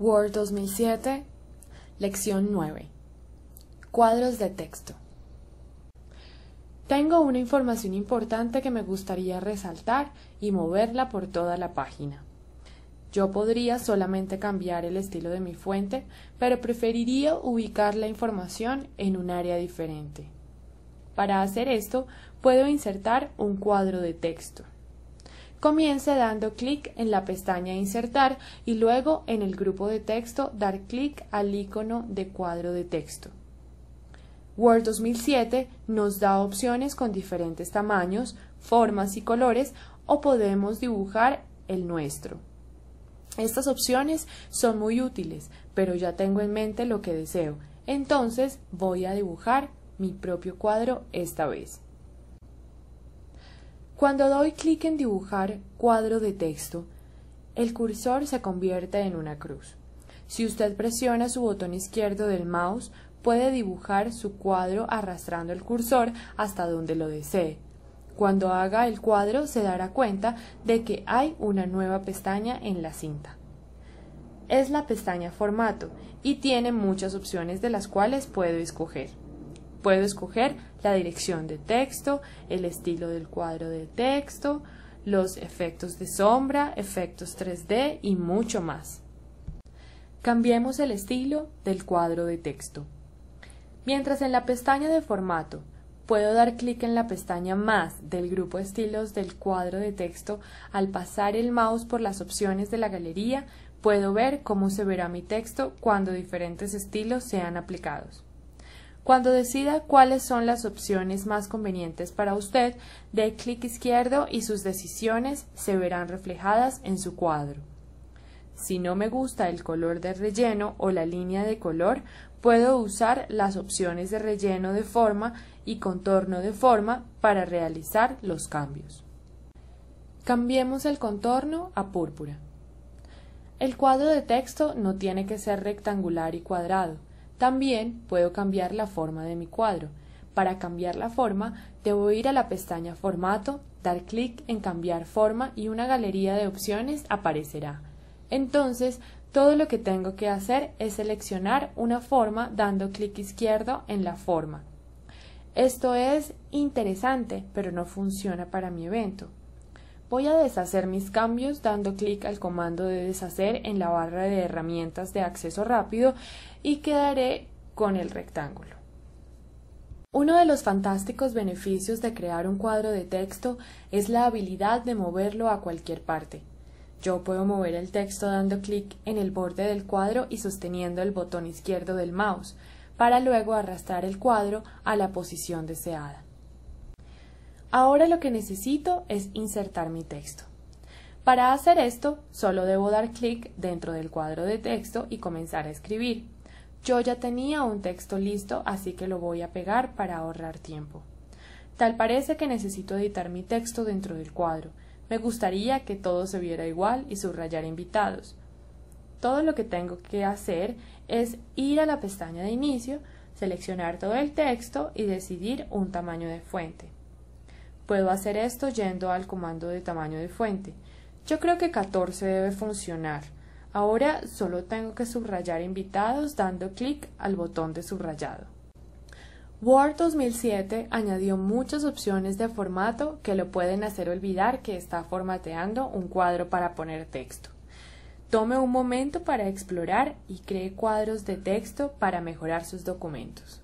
Word 2007, lección 9. Cuadros de texto. Tengo una información importante que me gustaría resaltar y moverla por toda la página. Yo podría solamente cambiar el estilo de mi fuente, pero preferiría ubicar la información en un área diferente. Para hacer esto, puedo insertar un cuadro de texto. Comience dando clic en la pestaña Insertar y luego en el grupo de texto dar clic al icono de cuadro de texto. Word 2007 nos da opciones con diferentes tamaños, formas y colores o podemos dibujar el nuestro. Estas opciones son muy útiles, pero ya tengo en mente lo que deseo, entonces voy a dibujar mi propio cuadro esta vez. Cuando doy clic en dibujar cuadro de texto, el cursor se convierte en una cruz. Si usted presiona su botón izquierdo del mouse, puede dibujar su cuadro arrastrando el cursor hasta donde lo desee. Cuando haga el cuadro se dará cuenta de que hay una nueva pestaña en la cinta. Es la pestaña formato y tiene muchas opciones de las cuales puedo escoger. Puedo escoger la dirección de texto, el estilo del cuadro de texto, los efectos de sombra, efectos 3D y mucho más. Cambiemos el estilo del cuadro de texto. Mientras en la pestaña de formato puedo dar clic en la pestaña más del grupo estilos del cuadro de texto, al pasar el mouse por las opciones de la galería puedo ver cómo se verá mi texto cuando diferentes estilos sean aplicados. Cuando decida cuáles son las opciones más convenientes para usted, dé clic izquierdo y sus decisiones se verán reflejadas en su cuadro. Si no me gusta el color de relleno o la línea de color, puedo usar las opciones de relleno de forma y contorno de forma para realizar los cambios. Cambiemos el contorno a púrpura. El cuadro de texto no tiene que ser rectangular y cuadrado. También puedo cambiar la forma de mi cuadro. Para cambiar la forma, debo ir a la pestaña Formato, dar clic en Cambiar forma y una galería de opciones aparecerá. Entonces, todo lo que tengo que hacer es seleccionar una forma dando clic izquierdo en la forma. Esto es interesante, pero no funciona para mi evento. Voy a deshacer mis cambios dando clic al comando de deshacer en la barra de herramientas de acceso rápido y quedaré con el rectángulo. Uno de los fantásticos beneficios de crear un cuadro de texto es la habilidad de moverlo a cualquier parte. Yo puedo mover el texto dando clic en el borde del cuadro y sosteniendo el botón izquierdo del mouse, para luego arrastrar el cuadro a la posición deseada. Ahora lo que necesito es insertar mi texto. Para hacer esto, solo debo dar clic dentro del cuadro de texto y comenzar a escribir. Yo ya tenía un texto listo, así que lo voy a pegar para ahorrar tiempo. Tal parece que necesito editar mi texto dentro del cuadro. Me gustaría que todo se viera igual y subrayar invitados. Todo lo que tengo que hacer es ir a la pestaña de inicio, seleccionar todo el texto y decidir un tamaño de fuente. Puedo hacer esto yendo al comando de tamaño de fuente. Yo creo que 14 debe funcionar. Ahora solo tengo que subrayar invitados dando clic al botón de subrayado. Word 2007 añadió muchas opciones de formato que lo pueden hacer olvidar que está formateando un cuadro para poner texto. Tome un momento para explorar y cree cuadros de texto para mejorar sus documentos.